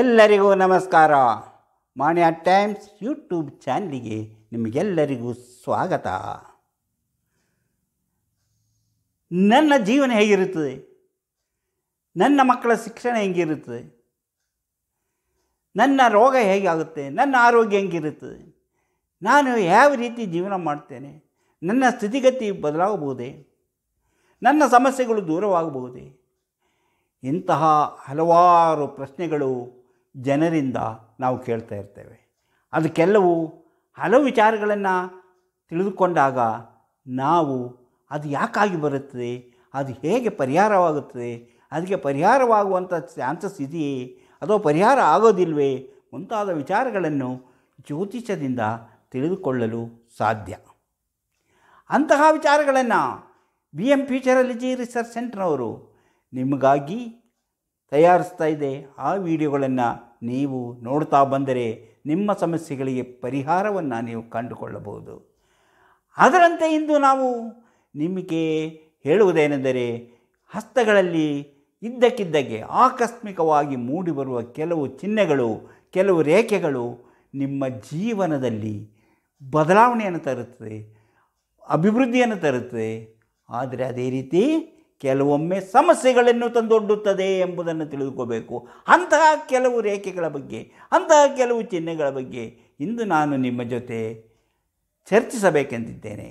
ಎಲ್ಲರಿಗೂ ನಮಸ್ಕಾರ ಮಾಣ್ಯ times YouTube ಚಾನಲಿಗೆ ನಿಮಗೆಲ್ಲರಿಗೂ ಸ್ವಾಗತ ನನ್ನ ಜೀವನ ಹೇಗಿರುತ್ತದೆ ನನ್ನ ಮಕ್ಕಳ ಶಿಕ್ಷಣ ಹೇಗಿರುತ್ತದೆ ನನ್ನ ರೋಗ ಹೇಗಾಗುತ್ತೆ ನನ್ನ ಆರೋಗ್ಯ ಹೇಗಿರುತ್ತದೆ ನಾನು ಯಾವ ರೀತಿ ಜೀವನ ಮಾಡ್ತೇನೆ ನನ್ನ ಸ್ಥಿತಿಗತಿ ಬದಲಾಗಬಹುದೇ ನನ್ನ ಸಮಸ್ಯೆಗಳು ದೂರವಾಗಬಹುದೇ ಇಂತಹ ಹಲವಾರು ಪ್ರಶ್ನೆಗಳು ಜನರಿಂದ ನಾವು ಕೇಳ್ತಾ ಇರ್ತೇವೆ ಅದಕ್ಕೆಲ್ಲವೂ ಹಲವು ವಿಚಾರಗಳನ್ನು ತಿಳಿದುಕೊಂಡಾಗ ನಾವು ಅದು ಯಾಕಾಗಿ ಬರುತ್ತದೆ ಅದು ಹೇಗೆ ಪರಿಹಾರವಾಗುತ್ತದೆ ಅದಕ್ಕೆ ಪರಿಹಾರವಾಗುವಂಥ ಚಾನ್ಸಸ್ ಇದೆಯೇ ಅಥವಾ ಪರಿಹಾರ ಆಗೋದಿಲ್ವೇ ಮುಂತಾದ ವಿಚಾರಗಳನ್ನು ಜ್ಯೋತಿಷದಿಂದ ತಿಳಿದುಕೊಳ್ಳಲು ಸಾಧ್ಯ ಅಂತಹ ವಿಚಾರಗಳನ್ನು ಬಿ ಎಂ ಫ್ಯೂಚರಲಜಿ ರಿಸರ್ಚ್ ಸೆಂಟ್ರ್ನವರು ನಿಮಗಾಗಿ ತಯಾರಿಸ್ತಾ ಇದೆ ಆ ವಿಡಿಯೋಗಳನ್ನು ನೀವು ನೋಡ್ತಾ ಬಂದರೆ ನಿಮ್ಮ ಸಮಸ್ಯೆಗಳಿಗೆ ಪರಿಹಾರವನ್ನು ನೀವು ಕಂಡುಕೊಳ್ಳಬಹುದು ಅದರಂತೆ ಇಂದು ನಾವು ನಿಮಗೆ ಹೇಳುವುದೇನೆಂದರೆ ಹಸ್ತಗಳಲ್ಲಿ ಇದ್ದಕ್ಕಿದ್ದಕ್ಕೆ ಆಕಸ್ಮಿಕವಾಗಿ ಮೂಡಿಬರುವ ಕೆಲವು ಚಿಹ್ನೆಗಳು ಕೆಲವು ರೇಖೆಗಳು ನಿಮ್ಮ ಜೀವನದಲ್ಲಿ ಬದಲಾವಣೆಯನ್ನು ತರುತ್ತದೆ ಅಭಿವೃದ್ಧಿಯನ್ನು ತರುತ್ತದೆ ಆದರೆ ಅದೇ ರೀತಿ ಕೆಲವೊಮ್ಮೆ ಸಮಸ್ಯೆಗಳನ್ನು ತಂದೊಡ್ಡುತ್ತದೆ ಎಂಬುದನ್ನು ತಿಳಿದುಕೋಬೇಕು ಅಂತಹ ಕೆಲವು ರೇಖೆಗಳ ಬಗ್ಗೆ ಅಂತಹ ಕೆಲವು ಚಿಹ್ನೆಗಳ ಬಗ್ಗೆ ಇಂದು ನಾನು ನಿಮ್ಮ ಜೊತೆ ಚರ್ಚಿಸಬೇಕೆಂದಿದ್ದೇನೆ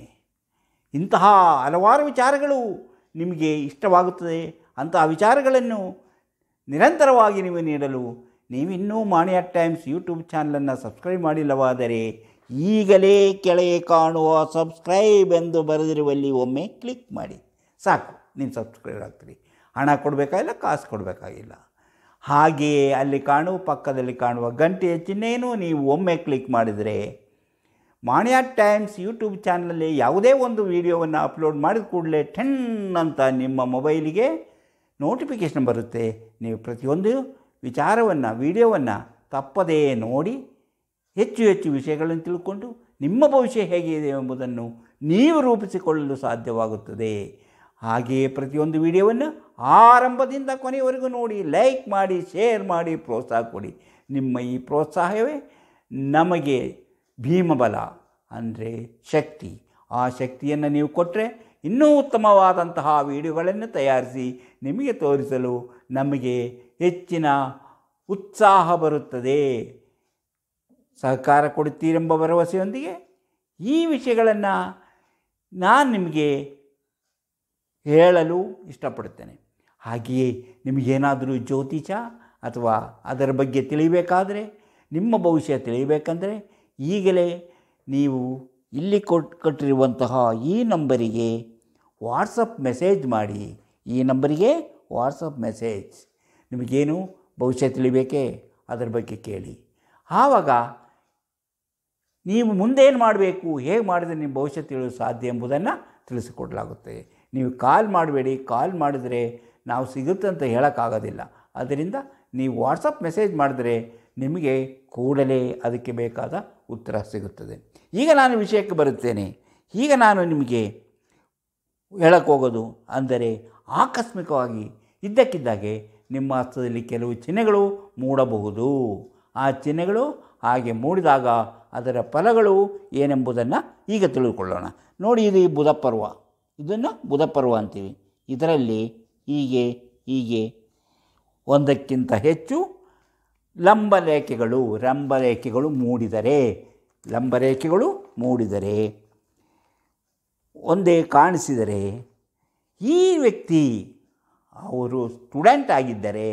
ಇಂತಹ ಹಲವಾರು ವಿಚಾರಗಳು ನಿಮಗೆ ಇಷ್ಟವಾಗುತ್ತದೆ ಅಂತಹ ವಿಚಾರಗಳನ್ನು ನಿರಂತರವಾಗಿ ನೀವು ನೀಡಲು ನೀವಿನ್ನೂ ಮಾಣಿಯ ಟೈಮ್ಸ್ ಯೂಟ್ಯೂಬ್ ಚಾನಲನ್ನು ಸಬ್ಸ್ಕ್ರೈಬ್ ಮಾಡಿಲ್ಲವಾದರೆ ಈಗಲೇ ಕೆಳಗೆ ಕಾಣುವ ಸಬ್ಸ್ಕ್ರೈಬ್ ಎಂದು ಬರೆದಿರುವಲ್ಲಿ ಒಮ್ಮೆ ಕ್ಲಿಕ್ ಮಾಡಿ ಸಾಕು ನೀನು ಸಬ್ಸ್ಕ್ರೈಬ್ ಆಗ್ತೀರಿ ಹಣ ಕೊಡಬೇಕಾಗಿಲ್ಲ ಕಾಸು ಕೊಡಬೇಕಾಗಿಲ್ಲ ಹಾಗೆಯೇ ಅಲ್ಲಿ ಕಾಣುವ ಪಕ್ಕದಲ್ಲಿ ಕಾಣುವ ಗಂಟೆಯ ಚಿಹ್ನೆಯನ್ನು ನೀವು ಒಮ್ಮೆ ಕ್ಲಿಕ್ ಮಾಡಿದರೆ ಮಾಣ್ಯ ಟೈಮ್ಸ್ ಯೂಟ್ಯೂಬ್ ಚಾನಲಲ್ಲಿ ಯಾವುದೇ ಒಂದು ವೀಡಿಯೋವನ್ನು ಅಪ್ಲೋಡ್ ಮಾಡಿದ ಕೂಡಲೇ ಟೆನ್ ಅಂತ ನಿಮ್ಮ ಮೊಬೈಲಿಗೆ ನೋಟಿಫಿಕೇಷನ್ ಬರುತ್ತೆ ನೀವು ಪ್ರತಿಯೊಂದು ವಿಚಾರವನ್ನು ವೀಡಿಯೋವನ್ನು ತಪ್ಪದೇ ನೋಡಿ ಹೆಚ್ಚು ಹೆಚ್ಚು ವಿಷಯಗಳನ್ನು ತಿಳ್ಕೊಂಡು ನಿಮ್ಮ ಭವಿಷ್ಯ ಹೇಗಿದೆ ಎಂಬುದನ್ನು ನೀವು ರೂಪಿಸಿಕೊಳ್ಳಲು ಸಾಧ್ಯವಾಗುತ್ತದೆ ಹಾಗೆಯೇ ಪ್ರತಿಯೊಂದು ವಿಡಿಯೋವನ್ನು ಆರಂಭದಿಂದ ಕೊನೆಯವರೆಗೂ ನೋಡಿ ಲೈಕ್ ಮಾಡಿ ಶೇರ್ ಮಾಡಿ ಪ್ರೋತ್ಸಾಹ ಕೊಡಿ ನಿಮ್ಮ ಈ ಪ್ರೋತ್ಸಾಹವೇ ನಮಗೆ ಭೀಮಬಲ ಅಂದರೆ ಶಕ್ತಿ ಆ ಶಕ್ತಿಯನ್ನು ನೀವು ಕೊಟ್ಟರೆ ಇನ್ನೂ ಉತ್ತಮವಾದಂತಹ ವಿಡಿಯೋಗಳನ್ನು ತಯಾರಿಸಿ ನಿಮಗೆ ತೋರಿಸಲು ನಮಗೆ ಹೆಚ್ಚಿನ ಉತ್ಸಾಹ ಬರುತ್ತದೆ ಸಹಕಾರ ಕೊಡುತ್ತೀರೆಂಬ ಭರವಸೆಯೊಂದಿಗೆ ಈ ವಿಷಯಗಳನ್ನು ನಾನು ನಿಮಗೆ ಹೇಳಲು ಇಷ್ಟಪಡುತ್ತೇನೆ ಹಾಗೆಯೇ ನಿಮಗೇನಾದರೂ ಜ್ಯೋತಿಷ ಅಥವಾ ಅದರ ಬಗ್ಗೆ ತಿಳಿಬೇಕಾದರೆ ನಿಮ್ಮ ಭವಿಷ್ಯ ತಿಳಿಬೇಕಂದರೆ ಈಗಲೇ ನೀವು ಇಲ್ಲಿ ಕೊಟ್ ಕೊಟ್ಟಿರುವಂತಹ ಈ ನಂಬರಿಗೆ ವಾಟ್ಸಪ್ ಮೆಸೇಜ್ ಮಾಡಿ ಈ ನಂಬರಿಗೆ ವಾಟ್ಸಪ್ ಮೆಸೇಜ್ ನಿಮಗೇನು ಭವಿಷ್ಯ ತಿಳಿಬೇಕೇ ಅದರ ಬಗ್ಗೆ ಕೇಳಿ ಆವಾಗ ನೀವು ಮುಂದೇನು ಮಾಡಬೇಕು ಹೇಗೆ ಮಾಡಿದರೆ ನಿಮ್ಮ ಭವಿಷ್ಯ ತಿಳಿಯಲು ಸಾಧ್ಯ ಎಂಬುದನ್ನು ತಿಳಿಸಿಕೊಡಲಾಗುತ್ತದೆ ನೀವು ಕಾಲ್ ಮಾಡಬೇಡಿ ಕಾಲ್ ಮಾಡಿದರೆ ನಾವು ಸಿಗುತ್ತೆ ಅಂತ ಹೇಳೋಕ್ಕಾಗೋದಿಲ್ಲ ಅದರಿಂದ ನೀವು ವಾಟ್ಸಪ್ ಮೆಸೇಜ್ ಮಾಡಿದರೆ ನಿಮಗೆ ಕೂಡಲೇ ಅದಕ್ಕೆ ಬೇಕಾದ ಉತ್ತರ ಸಿಗುತ್ತದೆ ಈಗ ನಾನು ವಿಷಯಕ್ಕೆ ಬರುತ್ತೇನೆ ಈಗ ನಾನು ನಿಮಗೆ ಹೇಳಕ್ಕೆ ಹೋಗೋದು ಅಂದರೆ ಆಕಸ್ಮಿಕವಾಗಿ ಇದ್ದಕ್ಕಿದ್ದಾಗೆ ನಿಮ್ಮ ಹಸ್ತದಲ್ಲಿ ಕೆಲವು ಚಿಹ್ನೆಗಳು ಮೂಡಬಹುದು ಆ ಚಿಹ್ನೆಗಳು ಹಾಗೆ ಮೂಡಿದಾಗ ಅದರ ಫಲಗಳು ಏನೆಂಬುದನ್ನು ಈಗ ತಿಳಿದುಕೊಳ್ಳೋಣ ನೋಡಿ ಇದು ಬುಧ ಪರ್ವ ಇದನ್ನು ಬುಧಪರ್ವ ಅಂತೀವಿ ಇದರಲ್ಲಿ ಹೀಗೆ ಹೀಗೆ ಒಂದಕ್ಕಿಂತ ಹೆಚ್ಚು ಲಂಬರೇಖೆಗಳು ರಂಬರೇಖೆಗಳು ಮೂಡಿದರೆ ಲಂಬರೇಖೆಗಳು ಮೂಡಿದರೆ ಒಂದೇ ಕಾಣಿಸಿದರೆ ಈ ವ್ಯಕ್ತಿ ಅವರು ಸ್ಟೂಡೆಂಟ್ ಆಗಿದ್ದರೆ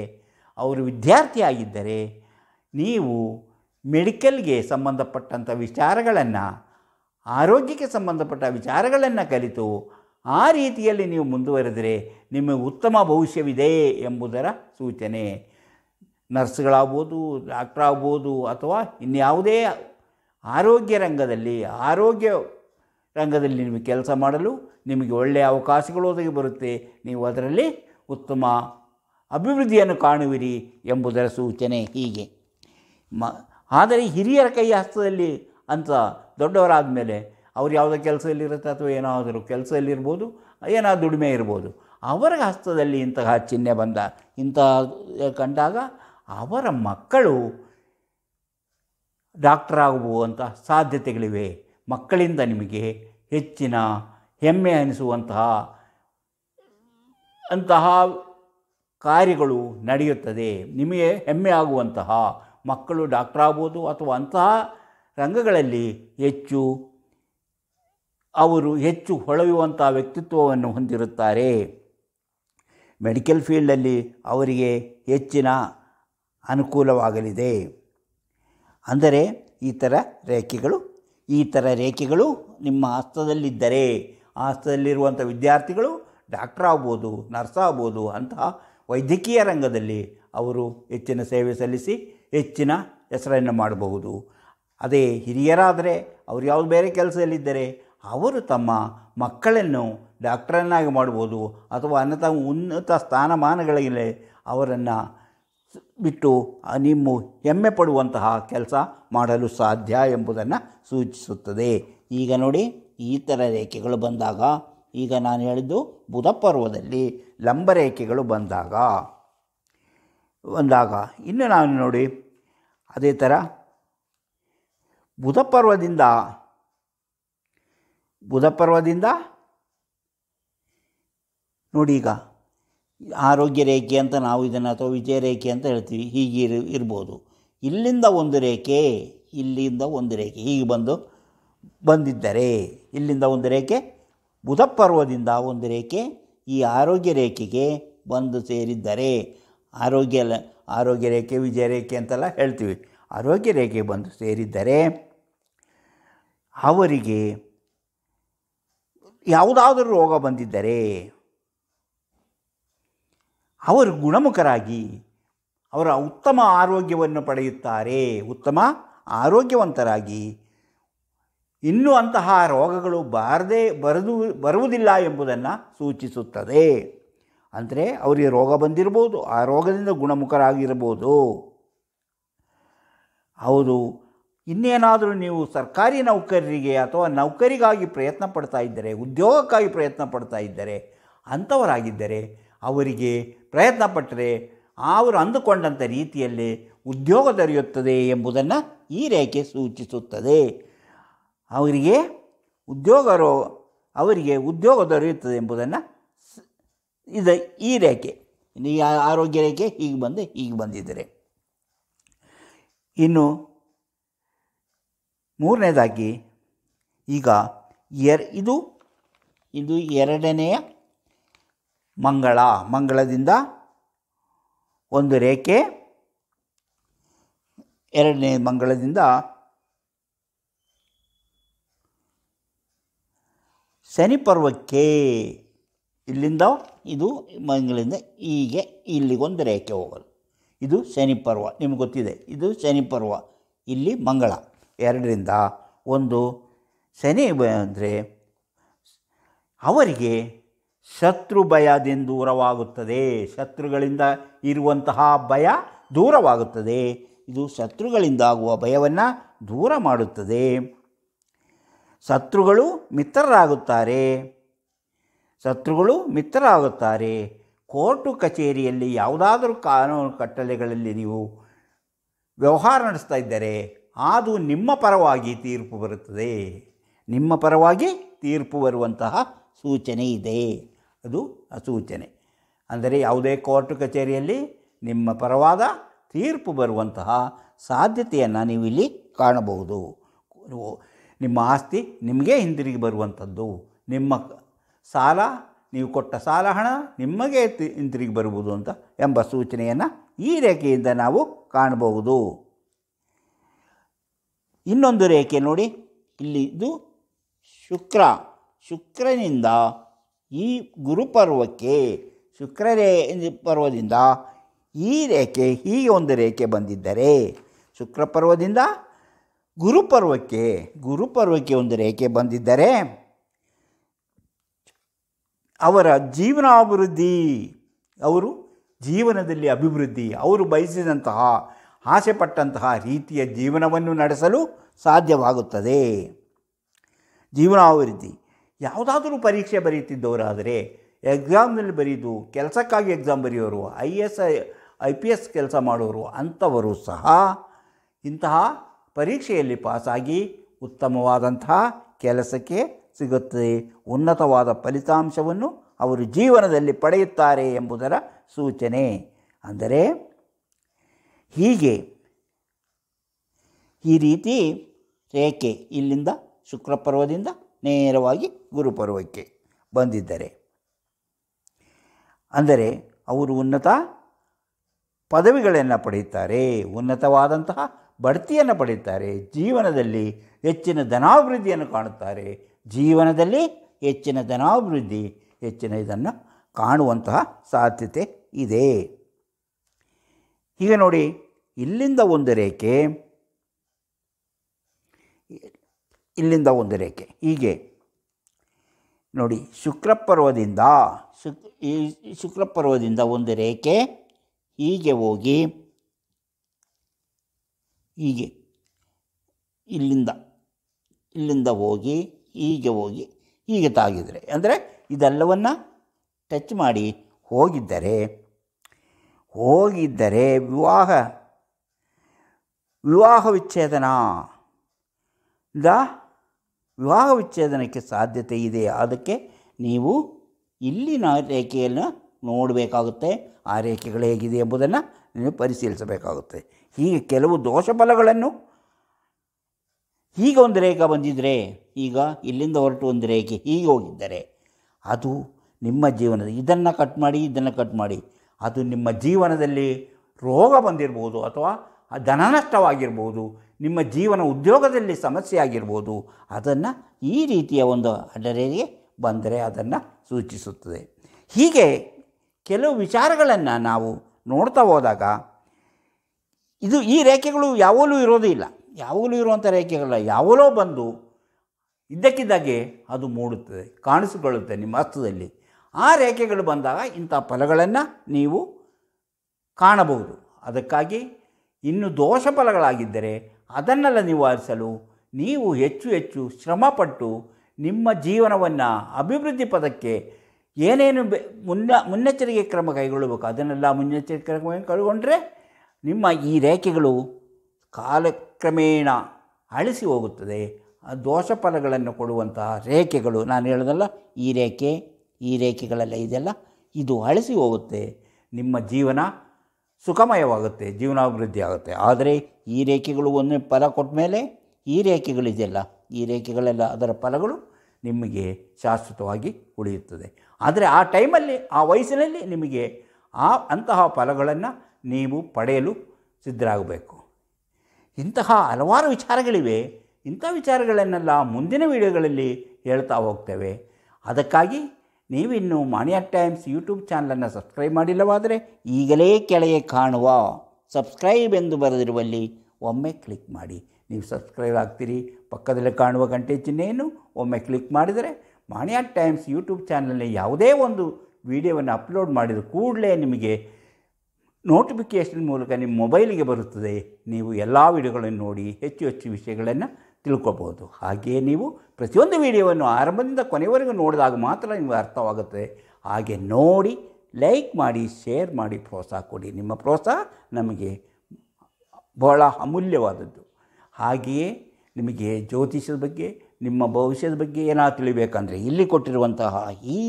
ಅವರು ವಿದ್ಯಾರ್ಥಿ ಆಗಿದ್ದರೆ ನೀವು ಮೆಡಿಕಲ್ಗೆ ಸಂಬಂಧಪಟ್ಟಂಥ ವಿಚಾರಗಳನ್ನು ಆರೋಗ್ಯಕ್ಕೆ ಸಂಬಂಧಪಟ್ಟ ವಿಚಾರಗಳನ್ನು ಕಲಿತು ಆ ರೀತಿಯಲ್ಲಿ ನೀವು ಮುಂದುವರೆದರೆ ನಿಮಗೆ ಉತ್ತಮ ಭವಿಷ್ಯವಿದೆ ಎಂಬುದರ ಸೂಚನೆ ನರ್ಸ್ಗಳಾಗ್ಬೋದು ಡಾಕ್ಟರ್ ಆಗ್ಬೋದು ಅಥವಾ ಇನ್ಯಾವುದೇ ಆರೋಗ್ಯ ರಂಗದಲ್ಲಿ ಆರೋಗ್ಯ ರಂಗದಲ್ಲಿ ನಿಮಗೆ ಕೆಲಸ ಮಾಡಲು ನಿಮಗೆ ಒಳ್ಳೆಯ ಅವಕಾಶಗಳು ಒದಗಿ ಬರುತ್ತೆ ನೀವು ಅದರಲ್ಲಿ ಉತ್ತಮ ಅಭಿವೃದ್ಧಿಯನ್ನು ಕಾಣುವಿರಿ ಎಂಬುದರ ಸೂಚನೆ ಹೀಗೆ ಮ ಆದರೆ ಹಿರಿಯರ ಕೈ ಹಸ್ತದಲ್ಲಿ ಅಂತ ದೊಡ್ಡವರಾದ ಮೇಲೆ ಅವ್ರು ಯಾವುದೋ ಕೆಲಸ ಇಲ್ಲಿರುತ್ತೆ ಅಥವಾ ಏನಾದರೂ ಕೆಲಸದಲ್ಲಿರ್ಬೋದು ಇಲ್ಲಿರ್ಬೋದು ಏನಾದ್ರು ದುಡಿಮೆ ಇರ್ಬೋದು ಅವರ ಹಸ್ತದಲ್ಲಿ ಇಂತಹ ಚಿಹ್ನೆ ಬಂದ ಇಂತಹ ಕಂಡಾಗ ಅವರ ಮಕ್ಕಳು ಡಾಕ್ಟರ್ ಆಗುವಂಥ ಸಾಧ್ಯತೆಗಳಿವೆ ಮಕ್ಕಳಿಂದ ನಿಮಗೆ ಹೆಚ್ಚಿನ ಹೆಮ್ಮೆ ಅನಿಸುವಂತಹ ಅಂತಹ ಕಾರ್ಯಗಳು ನಡೆಯುತ್ತದೆ ನಿಮಗೆ ಹೆಮ್ಮೆ ಆಗುವಂತಹ ಮಕ್ಕಳು ಡಾಕ್ಟರ್ ಆಗ್ಬೋದು ಅಥವಾ ಅಂತಹ ರಂಗಗಳಲ್ಲಿ ಹೆಚ್ಚು ಅವರು ಹೆಚ್ಚು ಹೊಳೆಯುವಂಥ ವ್ಯಕ್ತಿತ್ವವನ್ನು ಹೊಂದಿರುತ್ತಾರೆ ಮೆಡಿಕಲ್ ಫೀಲ್ಡಲ್ಲಿ ಅವರಿಗೆ ಹೆಚ್ಚಿನ ಅನುಕೂಲವಾಗಲಿದೆ ಅಂದರೆ ಈ ಥರ ರೇಖೆಗಳು ಈ ಥರ ರೇಖೆಗಳು ನಿಮ್ಮ ಹಸ್ತದಲ್ಲಿದ್ದರೆ ಆ ಹಸ್ತದಲ್ಲಿರುವಂಥ ವಿದ್ಯಾರ್ಥಿಗಳು ಡಾಕ್ಟರ್ ಆಗ್ಬೋದು ನರ್ಸ್ ಆಗ್ಬೋದು ಅಂತಹ ವೈದ್ಯಕೀಯ ರಂಗದಲ್ಲಿ ಅವರು ಹೆಚ್ಚಿನ ಸೇವೆ ಸಲ್ಲಿಸಿ ಹೆಚ್ಚಿನ ಹೆಸರನ್ನು ಮಾಡಬಹುದು ಅದೇ ಹಿರಿಯರಾದರೆ ಅವರು ಯಾವುದು ಬೇರೆ ಕೆಲಸದಲ್ಲಿದ್ದರೆ ಅವರು ತಮ್ಮ ಮಕ್ಕಳನ್ನು ಡಾಕ್ಟರನ್ನಾಗಿ ಮಾಡ್ಬೋದು ಅಥವಾ ಅನ್ನತ ಉನ್ನತ ಸ್ಥಾನಮಾನಗಳಿಗೆ ಅವರನ್ನು ಬಿಟ್ಟು ನಿಮ್ಮ ಹೆಮ್ಮೆ ಪಡುವಂತಹ ಕೆಲಸ ಮಾಡಲು ಸಾಧ್ಯ ಎಂಬುದನ್ನು ಸೂಚಿಸುತ್ತದೆ ಈಗ ನೋಡಿ ಈ ಥರ ರೇಖೆಗಳು ಬಂದಾಗ ಈಗ ನಾನು ಹೇಳಿದ್ದು ಬುಧ ಪರ್ವದಲ್ಲಿ ಲಂಬ ರೇಖೆಗಳು ಬಂದಾಗ ಬಂದಾಗ ಇನ್ನು ನಾನು ನೋಡಿ ಅದೇ ಥರ ಬುಧ ಪರ್ವದಿಂದ ಬುಧಪರ್ವದಿಂದ ನೋಡಿ ಈಗ ಆರೋಗ್ಯ ರೇಖೆ ಅಂತ ನಾವು ಇದನ್ನು ಅಥವಾ ವಿಜಯ ರೇಖೆ ಅಂತ ಹೇಳ್ತೀವಿ ಹೀಗೆ ಇರು ಇರ್ಬೋದು ಇಲ್ಲಿಂದ ಒಂದು ರೇಖೆ ಇಲ್ಲಿಂದ ಒಂದು ರೇಖೆ ಹೀಗೆ ಬಂದು ಬಂದಿದ್ದರೆ ಇಲ್ಲಿಂದ ಒಂದು ರೇಖೆ ಬುಧಪರ್ವದಿಂದ ಒಂದು ರೇಖೆ ಈ ಆರೋಗ್ಯ ರೇಖೆಗೆ ಬಂದು ಸೇರಿದ್ದರೆ ಆರೋಗ್ಯ ಆರೋಗ್ಯ ರೇಖೆ ವಿಜಯ ರೇಖೆ ಅಂತೆಲ್ಲ ಹೇಳ್ತೀವಿ ಆರೋಗ್ಯ ರೇಖೆ ಬಂದು ಸೇರಿದ್ದರೆ ಅವರಿಗೆ ಯಾವುದಾದರೂ ರೋಗ ಬಂದಿದ್ದರೆ ಅವರು ಗುಣಮುಖರಾಗಿ ಅವರ ಉತ್ತಮ ಆರೋಗ್ಯವನ್ನು ಪಡೆಯುತ್ತಾರೆ ಉತ್ತಮ ಆರೋಗ್ಯವಂತರಾಗಿ ಇನ್ನೂ ಅಂತಹ ರೋಗಗಳು ಬಾರದೇ ಬರದು ಬರುವುದಿಲ್ಲ ಎಂಬುದನ್ನು ಸೂಚಿಸುತ್ತದೆ ಅಂದರೆ ಅವರಿಗೆ ರೋಗ ಬಂದಿರ್ಬೋದು ಆ ರೋಗದಿಂದ ಗುಣಮುಖರಾಗಿರ್ಬೋದು ಹೌದು ಇನ್ನೇನಾದರೂ ನೀವು ಸರ್ಕಾರಿ ನೌಕರರಿಗೆ ಅಥವಾ ನೌಕರಿಗಾಗಿ ಪ್ರಯತ್ನ ಪಡ್ತಾ ಇದ್ದರೆ ಉದ್ಯೋಗಕ್ಕಾಗಿ ಪ್ರಯತ್ನ ಪಡ್ತಾ ಇದ್ದರೆ ಅಂಥವರಾಗಿದ್ದರೆ ಅವರಿಗೆ ಪ್ರಯತ್ನ ಪಟ್ಟರೆ ಅವರು ಅಂದುಕೊಂಡಂಥ ರೀತಿಯಲ್ಲಿ ಉದ್ಯೋಗ ದೊರೆಯುತ್ತದೆ ಎಂಬುದನ್ನು ಈ ರೇಖೆ ಸೂಚಿಸುತ್ತದೆ ಅವರಿಗೆ ಉದ್ಯೋಗರು ಅವರಿಗೆ ಉದ್ಯೋಗ ದೊರೆಯುತ್ತದೆ ಎಂಬುದನ್ನು ಇದ ಈ ರೇಖೆ ಈ ಆರೋಗ್ಯ ರೇಖೆ ಹೀಗೆ ಬಂದು ಹೀಗೆ ಬಂದಿದ್ದರೆ ಇನ್ನು ಮೂರನೇದಾಗಿ ಈಗ ಎರ್ ಇದು ಇದು ಎರಡನೆಯ ಮಂಗಳ ಮಂಗಳದಿಂದ ಒಂದು ರೇಖೆ ಎರಡನೇ ಮಂಗಳದಿಂದ ಶನಿ ಪರ್ವಕ್ಕೆ ಇಲ್ಲಿಂದ ಇದು ಮಂಗಳಿಂದ ಹೀಗೆ ಇಲ್ಲಿಗೊಂದು ರೇಖೆ ಹೋಗೋದು ಇದು ಶನಿಪರ್ವ ನಿಮ್ಗೆ ಗೊತ್ತಿದೆ ಇದು ಶನಿ ಪರ್ವ ಇಲ್ಲಿ ಮಂಗಳ ಎರಡರಿಂದ ಒಂದು ಶನಿ ಅಂದರೆ ಅವರಿಗೆ ಶತ್ರು ಭಯದಿಂದ ದೂರವಾಗುತ್ತದೆ ಶತ್ರುಗಳಿಂದ ಇರುವಂತಹ ಭಯ ದೂರವಾಗುತ್ತದೆ ಇದು ಶತ್ರುಗಳಿಂದಾಗುವ ಭಯವನ್ನು ದೂರ ಮಾಡುತ್ತದೆ ಶತ್ರುಗಳು ಮಿತ್ರರಾಗುತ್ತಾರೆ ಶತ್ರುಗಳು ಮಿತ್ರರಾಗುತ್ತಾರೆ ಕೋರ್ಟು ಕಚೇರಿಯಲ್ಲಿ ಯಾವುದಾದರೂ ಕಾನೂನು ಕಟ್ಟಳೆಗಳಲ್ಲಿ ನೀವು ವ್ಯವಹಾರ ನಡೆಸ್ತಾ ಇದ್ದರೆ ಅದು ನಿಮ್ಮ ಪರವಾಗಿ ತೀರ್ಪು ಬರುತ್ತದೆ ನಿಮ್ಮ ಪರವಾಗಿ ತೀರ್ಪು ಬರುವಂತಹ ಸೂಚನೆ ಇದೆ ಅದು ಅಸೂಚನೆ ಅಂದರೆ ಯಾವುದೇ ಕೋರ್ಟ್ ಕಚೇರಿಯಲ್ಲಿ ನಿಮ್ಮ ಪರವಾದ ತೀರ್ಪು ಬರುವಂತಹ ಸಾಧ್ಯತೆಯನ್ನು ನೀವು ಇಲ್ಲಿ ಕಾಣಬಹುದು ನಿಮ್ಮ ಆಸ್ತಿ ನಿಮಗೆ ಹಿಂದಿರುಗಿ ಬರುವಂಥದ್ದು ನಿಮ್ಮ ಸಾಲ ನೀವು ಕೊಟ್ಟ ಸಾಲ ಹಣ ನಿಮಗೆ ಹಿಂತಿರುಗಿ ಬರುವುದು ಅಂತ ಎಂಬ ಸೂಚನೆಯನ್ನು ಈ ರೇಖೆಯಿಂದ ನಾವು ಕಾಣಬಹುದು ಇನ್ನೊಂದು ರೇಖೆ ನೋಡಿ ಇಲ್ಲಿ ಇದು ಶುಕ್ರ ಶುಕ್ರನಿಂದ ಈ ಗುರುಪರ್ವಕ್ಕೆ ಶುಕ್ರ ರೇ ಪರ್ವದಿಂದ ಈ ರೇಖೆ ಹೀಗೆ ಒಂದು ರೇಖೆ ಬಂದಿದ್ದರೆ ಶುಕ್ರ ಪರ್ವದಿಂದ ಗುರುಪರ್ವಕ್ಕೆ ಗುರುಪರ್ವಕ್ಕೆ ಒಂದು ರೇಖೆ ಬಂದಿದ್ದರೆ ಅವರ ಜೀವನಾಭಿವೃದ್ಧಿ ಅವರು ಜೀವನದಲ್ಲಿ ಅಭಿವೃದ್ಧಿ ಅವರು ಬಯಸಿದಂತಹ ಆಸೆಪಟ್ಟಂತಹ ರೀತಿಯ ಜೀವನವನ್ನು ನಡೆಸಲು ಸಾಧ್ಯವಾಗುತ್ತದೆ ಜೀವನಾಭಿವೃದ್ಧಿ ಯಾವುದಾದರೂ ಪರೀಕ್ಷೆ ಬರೆಯುತ್ತಿದ್ದವರಾದರೆ ಎಕ್ಸಾಮ್ನಲ್ಲಿ ಬರೆಯೋದು ಕೆಲಸಕ್ಕಾಗಿ ಎಕ್ಸಾಮ್ ಬರೆಯೋರು I S I I P S ಕೆಲಸ ಮಾಡೋರು ಅಂಥವರು ಸಹ ಇಂತಹ ಪರೀಕ್ಷೆಯಲ್ಲಿ ಪಾಸಾಗಿ ಉತ್ತಮವಾದಂತಹ ಕೆಲಸಕ್ಕೆ ಸಿಗುತ್ತದೆ ಉನ್ನತವಾದ ಫಲಿತಾಂಶವನ್ನು ಅವರು ಜೀವನದಲ್ಲಿ ಪಡೆಯುತ್ತಾರೆ ಎಂಬುದರ ಸೂಚನೆ ಅಂದರೆ ಹೀಗೆ ಈ ರೀತಿ ರೇಖೆ ಇಲ್ಲಿಂದ ಶುಕ್ರಪರ್ವದಿಂದ ನೇರವಾಗಿ ಗುರುಪರ್ವಕ್ಕೆ ಬಂದಿದ್ದಾರೆ ಅಂದರೆ ಅವರು ಉನ್ನತ ಪದವಿಗಳನ್ನು ಪಡೆಯುತ್ತಾರೆ ಉನ್ನತವಾದಂತಹ ಬಡ್ತಿಯನ್ನು ಪಡೆಯುತ್ತಾರೆ ಜೀವನದಲ್ಲಿ ಹೆಚ್ಚಿನ ಧನಾಭಿವೃದ್ಧಿಯನ್ನು ಕಾಣುತ್ತಾರೆ ಜೀವನದಲ್ಲಿ ಹೆಚ್ಚಿನ ಧನಾಭಿವೃದ್ಧಿ ಹೆಚ್ಚಿನ ಇದನ್ನು ಕಾಣುವಂತಹ ಸಾಧ್ಯತೆ ಇದೆ ಈಗ ನೋಡಿ ಇಲ್ಲಿಂದ ಒಂದು ರೇಖೆ ಇಲ್ಲಿಂದ ಒಂದು ರೇಖೆ ಹೀಗೆ ನೋಡಿ ಶುಕ್ರಪರ್ವದಿಂದ ಶುಕ್ ಈ ಶುಕ್ರಪರ್ವದಿಂದ ಒಂದು ರೇಖೆ ಹೀಗೆ ಹೋಗಿ ಹೀಗೆ ಇಲ್ಲಿಂದ ಇಲ್ಲಿಂದ ಹೋಗಿ ಹೀಗೆ ಹೋಗಿ ಹೀಗೆ ತಾಗಿದರೆ ಅಂದರೆ ಇದೆಲ್ಲವನ್ನು ಟಚ್ ಮಾಡಿ ಹೋಗಿದ್ದರೆ ಹೋಗಿದ್ದರೆ ವಿವಾಹ ವಿವಾಹ ವಿಚ್ಛೇದನ ದ ವಿವಾಹ ವಿಚ್ಛೇದನಕ್ಕೆ ಸಾಧ್ಯತೆ ಇದೆ ಅದಕ್ಕೆ ನೀವು ಇಲ್ಲಿನ ರೇಖೆಯನ್ನು ನೋಡಬೇಕಾಗುತ್ತೆ ಆ ರೇಖೆಗಳು ಹೇಗಿದೆ ಎಂಬುದನ್ನು ನೀವು ಪರಿಶೀಲಿಸಬೇಕಾಗುತ್ತೆ ಹೀಗೆ ಕೆಲವು ದೋಷ ಫಲಗಳನ್ನು ಹೀಗೆ ಒಂದು ರೇಖೆ ಬಂದಿದ್ದರೆ ಈಗ ಇಲ್ಲಿಂದ ಹೊರಟು ಒಂದು ರೇಖೆ ಹೀಗೆ ಹೋಗಿದ್ದರೆ ಅದು ನಿಮ್ಮ ಜೀವನದ ಇದನ್ನು ಕಟ್ ಮಾಡಿ ಇದನ್ನು ಕಟ್ ಮಾಡಿ ಅದು ನಿಮ್ಮ ಜೀವನದಲ್ಲಿ ರೋಗ ಬಂದಿರ್ಬೋದು ಅಥವಾ ಧನನಷ್ಟವಾಗಿರ್ಬೋದು ನಿಮ್ಮ ಜೀವನ ಉದ್ಯೋಗದಲ್ಲಿ ಸಮಸ್ಯೆ ಆಗಿರ್ಬೋದು ಅದನ್ನು ಈ ರೀತಿಯ ಒಂದು ಅಡರಿಗೆ ಬಂದರೆ ಅದನ್ನು ಸೂಚಿಸುತ್ತದೆ ಹೀಗೆ ಕೆಲವು ವಿಚಾರಗಳನ್ನು ನಾವು ನೋಡ್ತಾ ಹೋದಾಗ ಇದು ಈ ರೇಖೆಗಳು ಯಾವಾಗಲೂ ಇರೋದೇ ಇಲ್ಲ ಯಾವಾಗಲೂ ಇರುವಂಥ ರೇಖೆಗಳಲ್ಲ ಯಾವಲೋ ಬಂದು ಇದ್ದಕ್ಕಿದ್ದಾಗೆ ಅದು ಮೂಡುತ್ತದೆ ಕಾಣಿಸಿಕೊಳ್ಳುತ್ತೆ ನಿಮ್ಮ ಹಸ್ತದಲ್ಲಿ ಆ ರೇಖೆಗಳು ಬಂದಾಗ ಇಂಥ ಫಲಗಳನ್ನು ನೀವು ಕಾಣಬಹುದು ಅದಕ್ಕಾಗಿ ಇನ್ನು ದೋಷಫಲಗಳಾಗಿದ್ದರೆ ಅದನ್ನೆಲ್ಲ ನಿವಾರಿಸಲು ನೀವು ಹೆಚ್ಚು ಹೆಚ್ಚು ಶ್ರಮಪಟ್ಟು ನಿಮ್ಮ ಜೀವನವನ್ನು ಅಭಿವೃದ್ಧಿ ಪದಕ್ಕೆ ಏನೇನು ಬೆ ಮುನ್ನ ಮುನ್ನೆಚ್ಚರಿಕೆ ಕ್ರಮ ಕೈಗೊಳ್ಳಬೇಕು ಅದನ್ನೆಲ್ಲ ಮುನ್ನೆಚ್ಚರಿಕೆ ಕ್ರಮ ಕೈಗೊಂಡ್ರೆ ನಿಮ್ಮ ಈ ರೇಖೆಗಳು ಕಾಲಕ್ರಮೇಣ ಅಳಿಸಿ ಹೋಗುತ್ತದೆ ದೋಷ ಫಲಗಳನ್ನು ಕೊಡುವಂತಹ ರೇಖೆಗಳು ನಾನು ಹೇಳೋದಲ್ಲ ಈ ರೇಖೆ ಈ ರೇಖೆಗಳೆಲ್ಲ ಇದೆಲ್ಲ ಇದು ಅಳಿಸಿ ಹೋಗುತ್ತೆ ನಿಮ್ಮ ಜೀವನ ಸುಖಮಯವಾಗುತ್ತೆ ಜೀವನಾಭಿವೃದ್ಧಿ ಆಗುತ್ತೆ ಆದರೆ ಈ ರೇಖೆಗಳು ಒಂದೇ ಫಲ ಕೊಟ್ಟ ಮೇಲೆ ಈ ರೇಖೆಗಳಿದೆಯಲ್ಲ ಈ ರೇಖೆಗಳೆಲ್ಲ ಅದರ ಫಲಗಳು ನಿಮಗೆ ಶಾಶ್ವತವಾಗಿ ಉಳಿಯುತ್ತದೆ ಆದರೆ ಆ ಟೈಮಲ್ಲಿ ಆ ವಯಸ್ಸಿನಲ್ಲಿ ನಿಮಗೆ ಆ ಅಂತಹ ಫಲಗಳನ್ನು ನೀವು ಪಡೆಯಲು ಸಿದ್ಧರಾಗಬೇಕು ಇಂತಹ ಹಲವಾರು ವಿಚಾರಗಳಿವೆ ಇಂಥ ವಿಚಾರಗಳನ್ನೆಲ್ಲ ಮುಂದಿನ ವಿಡಿಯೋಗಳಲ್ಲಿ ಹೇಳ್ತಾ ಹೋಗ್ತೇವೆ ಅದಕ್ಕಾಗಿ ನೀವಿನ್ನು ಮಾಣಿಯಾಕ್ ಟೈಮ್ಸ್ ಯೂಟ್ಯೂಬ್ ಚಾನಲನ್ನು ಸಬ್ಸ್ಕ್ರೈಬ್ ಮಾಡಿಲ್ಲವಾದರೆ ಈಗಲೇ ಕೆಳಗೆ ಕಾಣುವ ಸಬ್ಸ್ಕ್ರೈಬ್ ಎಂದು ಬರೆದಿರುವಲ್ಲಿ ಒಮ್ಮೆ ಕ್ಲಿಕ್ ಮಾಡಿ ನೀವು ಸಬ್ಸ್ಕ್ರೈಬ್ ಆಗ್ತೀರಿ ಪಕ್ಕದಲ್ಲಿ ಕಾಣುವ ಗಂಟೆ ಚಿಹ್ನೆಯನ್ನು ಒಮ್ಮೆ ಕ್ಲಿಕ್ ಮಾಡಿದರೆ ಮಾಣ್ಯಾಕ್ ಟೈಮ್ಸ್ ಯೂಟ್ಯೂಬ್ ಚಾನಲ್ನಲ್ಲಿ ಯಾವುದೇ ಒಂದು ವಿಡಿಯೋವನ್ನು ಅಪ್ಲೋಡ್ ಮಾಡಿದ ಕೂಡಲೇ ನಿಮಗೆ ನೋಟಿಫಿಕೇಷನ್ ಮೂಲಕ ನಿಮ್ಮ ಮೊಬೈಲಿಗೆ ಬರುತ್ತದೆ ನೀವು ಎಲ್ಲ ವಿಡಿಯೋಗಳನ್ನು ನೋಡಿ ಹೆಚ್ಚು ಹೆಚ್ಚು ವಿಷಯಗಳನ್ನು ತಿಳ್ಕೊಬೋದು ಹಾಗೆಯೇ ನೀವು ಪ್ರತಿಯೊಂದು ವಿಡಿಯೋವನ್ನು ಆರಂಭದಿಂದ ಕೊನೆಯವರೆಗೂ ನೋಡಿದಾಗ ಮಾತ್ರ ನಿಮಗೆ ಅರ್ಥವಾಗುತ್ತದೆ ಹಾಗೆ ನೋಡಿ ಲೈಕ್ ಮಾಡಿ ಶೇರ್ ಮಾಡಿ ಪ್ರೋತ್ಸಾಹ ಕೊಡಿ ನಿಮ್ಮ ಪ್ರೋತ್ಸಾಹ ನಮಗೆ ಬಹಳ ಅಮೂಲ್ಯವಾದದ್ದು ಹಾಗೆಯೇ ನಿಮಗೆ ಜ್ಯೋತಿಷ್ಯದ ಬಗ್ಗೆ ನಿಮ್ಮ ಭವಿಷ್ಯದ ಬಗ್ಗೆ ಏನಾದ್ರು ತಿಳಿಬೇಕಂದರೆ ಇಲ್ಲಿ ಕೊಟ್ಟಿರುವಂತಹ ಈ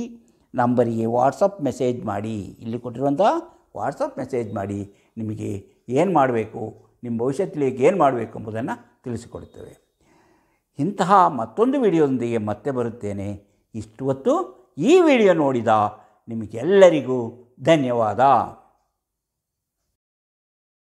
ನಂಬರಿಗೆ ವಾಟ್ಸಪ್ ಮೆಸೇಜ್ ಮಾಡಿ ಇಲ್ಲಿ ಕೊಟ್ಟಿರುವಂತಹ ವಾಟ್ಸಪ್ ಮೆಸೇಜ್ ಮಾಡಿ ನಿಮಗೆ ಏನು ಮಾಡಬೇಕು ನಿಮ್ಮ ಭವಿಷ್ಯ ತಿಳಿಯೋಕ್ಕೆ ಏನು ಮಾಡಬೇಕು ಎಂಬುದನ್ನು ತಿಳಿಸಿಕೊಡುತ್ತೇವೆ ಇಂತಹ ಮತ್ತೊಂದು ವಿಡಿಯೋದೊಂದಿಗೆ ಮತ್ತೆ ಬರುತ್ತೇನೆ ಇಷ್ಟು ಹೊತ್ತು ಈ ವಿಡಿಯೋ ನೋಡಿದ ನಿಮಗೆಲ್ಲರಿಗೂ ಧನ್ಯವಾದ